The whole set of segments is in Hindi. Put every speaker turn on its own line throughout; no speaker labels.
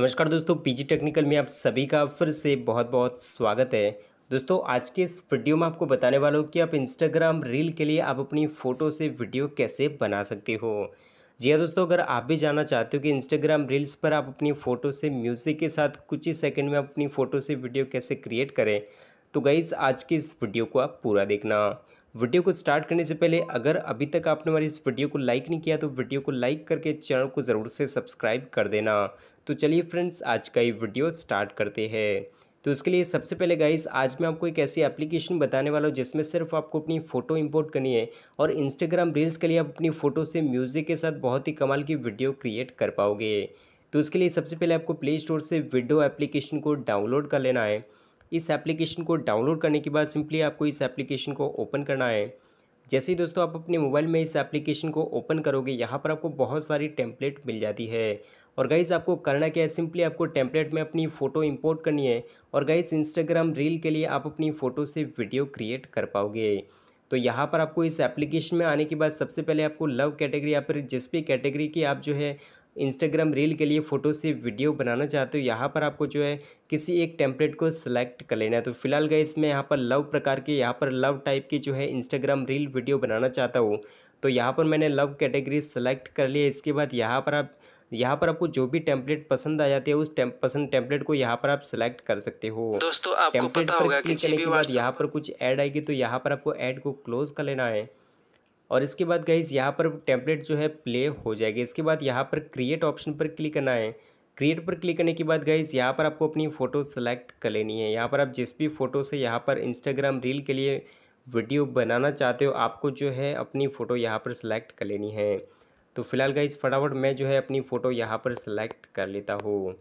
नमस्कार दोस्तों पीजी टेक्निकल में आप सभी का फिर से बहुत बहुत स्वागत है दोस्तों आज के इस वीडियो में आपको बताने वाला हूँ कि आप इंस्टाग्राम रील के लिए आप अपनी फ़ोटो से वीडियो कैसे बना सकते हो जी हाँ दोस्तों अगर आप भी जानना चाहते हो कि इंस्टाग्राम रील्स पर आप अपनी फ़ोटो से म्यूज़िक के साथ कुछ ही सेकेंड में अपनी फ़ोटो से वीडियो कैसे क्रिएट करें तो गाइज़ आज की इस वीडियो को आप पूरा देखना वीडियो को स्टार्ट करने से पहले अगर अभी तक आपने हमारी इस वीडियो को लाइक नहीं किया तो वीडियो को लाइक करके चैनल को ज़रूर से सब्सक्राइब कर देना तो चलिए फ्रेंड्स आज का ये वीडियो स्टार्ट करते हैं तो उसके लिए सबसे पहले गाइस आज मैं आपको एक ऐसी एप्लीकेशन बताने वाला हूँ जिसमें सिर्फ आपको अपनी फ़ोटो इंपोर्ट करनी है और इंस्टाग्राम रील्स के लिए आप अपनी फ़ोटो से म्यूज़िक के साथ बहुत ही कमाल की वीडियो क्रिएट कर पाओगे तो उसके लिए सबसे पहले आपको प्ले स्टोर से वीडियो एप्लीकेशन को डाउनलोड कर लेना है इस एप्लीकेशन को डाउनलोड करने के बाद सिंपली आपको इस एप्लीकेशन को ओपन करना है जैसे ही दोस्तों आप अपने मोबाइल में इस एप्लीकेशन को ओपन करोगे यहाँ पर आपको बहुत सारी टेम्पलेट मिल जाती है और गाइज़ आपको करना क्या है सिंपली आपको टेम्पलेट में अपनी फ़ोटो इंपोर्ट करनी है और गाइज़ इंस्टाग्राम रील के लिए आप अपनी फ़ोटो से वीडियो क्रिएट कर पाओगे तो यहाँ पर आपको इस एप्लीकेशन में आने के बाद सबसे पहले आपको लव कैटेगरी या फिर जिस भी कैटेगरी की आप जो है इंस्टाग्राम रील के लिए फ़ोटो से वीडियो बनाना चाहते हो यहाँ पर आपको जो है किसी एक टेम्पलेट को सिलेक्ट कर लेना है तो फिलहाल गए इसमें यहाँ पर लव प्रकार के यहाँ पर लव टाइप की जो है इंस्टाग्राम रील वीडियो बनाना चाहता हूँ तो यहाँ पर मैंने लव कैटेगरी सेलेक्ट कर लिया इसके बाद यहाँ पर आप यहाँ पर आपको जो भी टेम्पलेट पसंद आ जाती है उस टेम, पसंद टेम्पलेट को यहाँ पर आप सिलेक्ट कर सकते हो दोस्तों आपको पता होगा कि के बाद यहाँ पर कुछ ऐड आएगी तो यहाँ पर आपको ऐड को क्लोज कर लेना है और इसके बाद गाइज़ यहाँ पर टेम्पलेट जो है प्ले हो जाएगी इसके बाद यहाँ पर क्रिएट ऑप्शन पर क्लिक करना है क्रिएट पर क्लिक करने के बाद गाइज़ यहाँ पर आपको अपनी फ़ोटो सेलेक्ट कर लेनी है यहाँ पर आप जिस भी फ़ोटो से यहाँ पर इंस्टाग्राम रील के लिए वीडियो बनाना चाहते हो आपको जो है अपनी फ़ोटो यहाँ पर सेलेक्ट कर लेनी है तो फिलहाल गाइज़ फटाफट मैं जो है अपनी फ़ोटो यहाँ पर सेलेक्ट कर लेता हूँ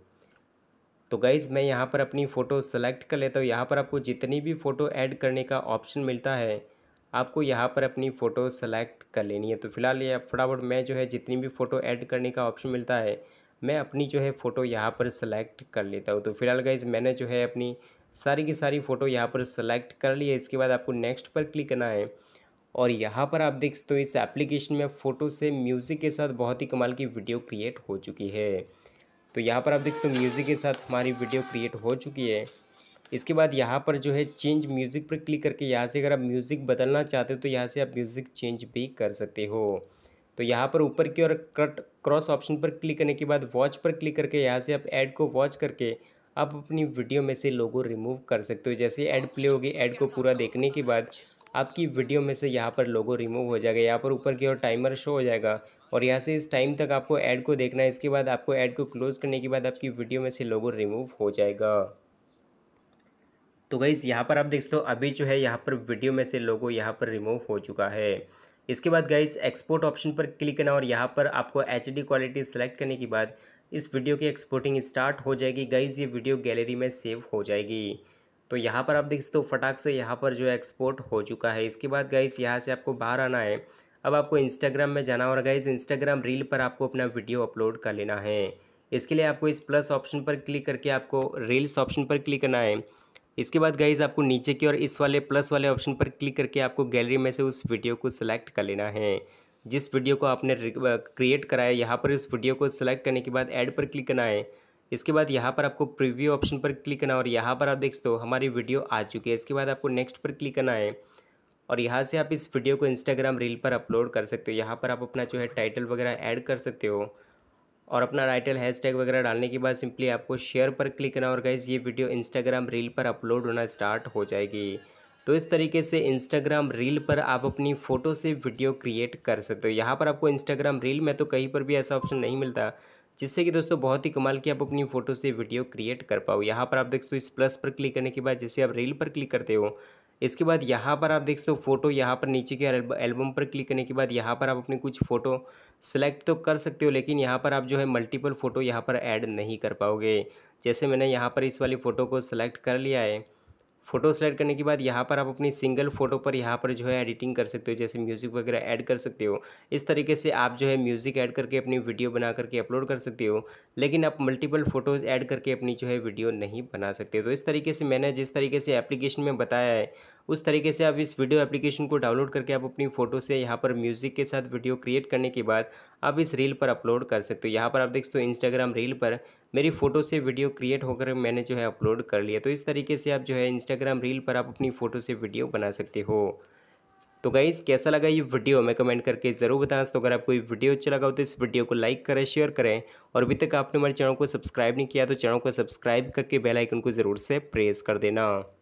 तो गाइज़ मैं यहाँ पर अपनी फ़ोटो सेलेक्ट कर लेता हूँ यहाँ पर आपको जितनी भी फ़ोटो ऐड करने का ऑप्शन मिलता है आपको यहाँ पर अपनी फ़ोटो सेलेक्ट कर लेनी है तो फिलहाल ये फटाफट मैं जो है जितनी भी फ़ोटो ऐड करने का ऑप्शन मिलता है मैं अपनी जो है फ़ोटो यहाँ पर सेलेक्ट कर लेता हूँ तो फिलहाल गाइज मैंने जो है अपनी सारी की सारी फ़ोटो यहाँ पर सेलेक्ट कर ली है इसके बाद आपको नेक्स्ट पर क्लिक करना है और यहाँ पर आप देख सकते हो इस एप्लीकेशन में फ़ोटो से म्यूज़िक के साथ बहुत ही कमाल की वीडियो क्रिएट हो चुकी है तो यहाँ पर आप देख सकते हो म्यूज़िक के साथ हमारी वीडियो क्रिएट हो चुकी है इसके बाद यहाँ पर जो है चेंज म्यूज़िक पर क्लिक करके यहाँ से अगर आप म्यूज़िक बदलना चाहते हो तो यहाँ से आप म्यूज़िक चेंज भी कर सकते हो तो यहाँ पर ऊपर की ओर कट क्रॉस ऑप्शन पर क्लिक करने के बाद वॉच पर क्लिक करके यहाँ से आप ऐड को वॉच करके आप अपनी वीडियो में से लोगो रिमूव कर सकते हो जैसे ऐड प्ले होगी ऐड को पूरा देखने के बाद आपकी वीडियो में से यहाँ पर लोगो रिमूव हो जाएगा यहाँ पर ऊपर की ओर टाइमर शो हो जाएगा और यहाँ से इस टाइम तक आपको ऐड को देखना है इसके बाद आपको ऐड को क्लोज़ करने के बाद आपकी वीडियो में से लोगो रिमूव हो जाएगा तो गईज़ यहाँ पर आप देख सकते हो अभी जो है यहाँ पर वीडियो में से लोगो यहाँ पर रिमूव हो चुका है इसके बाद गाइज एक्सपोर्ट ऑप्शन पर क्लिक करना और यहाँ पर आपको एच क्वालिटी सेलेक्ट करने के बाद इस वीडियो की एक्सपोर्टिंग स्टार्ट हो जाएगी गाइज़ ये वीडियो गैलरी में सेव हो जाएगी तो यहाँ पर आप देख सकते हो फटाक से यहाँ पर जो है एक्सपोर्ट हो चुका है इसके बाद गाइज़ यहाँ से आपको बाहर आना है अब आपको इंस्टाग्राम में जाना और गाइज इंस्टाग्राम रील पर आपको अपना वीडियो अपलोड कर लेना है इसके लिए आपको इस प्लस ऑप्शन पर क्लिक करके आपको रील्स ऑप्शन पर क्लिक करना है इसके बाद गाइज आपको नीचे की और इस वाले प्लस वाले ऑप्शन पर क्लिक करके आपको गैलरी में से उस वीडियो को सिलेक्ट कर लेना है जिस वीडियो को आपने क्रिएट कराया यहाँ पर इस वीडियो को सिलेक्ट करने के बाद ऐड पर क्लिक करना है इसके बाद यहाँ पर आपको प्रीव्यू ऑप्शन पर क्लिक करना है और यहाँ पर आप देख सकते हो हमारी वीडियो आ चुकी है इसके बाद आपको नेक्स्ट पर क्लिक करना है और यहाँ से आप इस वीडियो को इंस्टाग्राम रील पर अपलोड कर सकते हो यहाँ पर आप अपना जो है टाइटल वगैरह ऐड कर सकते हो और अपना राइटल हैशटैग वगैरह डालने के बाद सिंपली आपको शेयर पर क्लिक करना और गाइज ये वीडियो इंस्टाग्राम रील पर अपलोड होना स्टार्ट हो जाएगी तो इस तरीके से इंस्टाग्राम रील पर आप अपनी फ़ोटो से वीडियो क्रिएट कर सकते हो यहाँ पर आपको इंस्टाग्राम रील में तो कहीं पर भी ऐसा ऑप्शन नहीं मिलता जिससे कि दोस्तों बहुत ही कमाल की आप अपनी फ़ोटो से वीडियो क्रिएट कर पाओ यहाँ पर आप देखते हो इस प्लस पर क्लिक करने के बाद जैसे आप रील पर क्लिक करते हो इसके बाद यहाँ पर आप देख सकते हो फोटो यहाँ पर नीचे के एल्बम पर क्लिक करने के बाद यहाँ पर आप अपने कुछ फ़ोटो सेलेक्ट तो कर सकते हो लेकिन यहाँ पर आप जो है मल्टीपल फ़ोटो यहाँ पर ऐड नहीं कर पाओगे जैसे मैंने यहाँ पर इस वाली फ़ोटो को सेलेक्ट कर लिया है फोटो सेलेक्ट करने के बाद यहाँ पर आप अपनी सिंगल फोटो पर यहाँ पर जो है एडिटिंग कर सकते हो जैसे म्यूज़िक वगैरह ऐड कर सकते हो इस तरीके से आप जो है म्यूज़िक ऐड करके अपनी वीडियो बना करके अपलोड कर सकते हो लेकिन आप मल्टीपल फ़ोटोज़ ऐड करके अपनी जो है वीडियो नहीं बना सकते तो इस तरीके से मैंने जिस तरीके से एप्लीकेशन में बताया है उस तरीके से आप इस वीडियो एप्लीकेशन को डाउनलोड करके आप अपनी फ़ोटो से यहाँ पर म्यूज़िक के साथ वीडियो क्रिएट करने के बाद आप इस रील पर अपलोड कर सकते हो यहाँ पर आप देख सकते हो इंस्टाग्राम रील पर मेरी फ़ोटो से वीडियो क्रिएट होकर मैंने जो है अपलोड कर लिया तो इस तरीके से आप जो है इंस्टाग्राम रील पर आप अपनी फ़ोटो से वीडियो बना सकते हो तो गाइस कैसा लगा ये वीडियो मैं कमेंट करके ज़रूर बताएं तो अगर आपको ये वीडियो अच्छा लगा हो तो इस वीडियो को लाइक करें शेयर करें और अभी तक आपने हमारे चैनल को सब्सक्राइब नहीं किया तो चैनल को सब्सक्राइब करके बेल आइकन को ज़रूर से प्रेस कर देना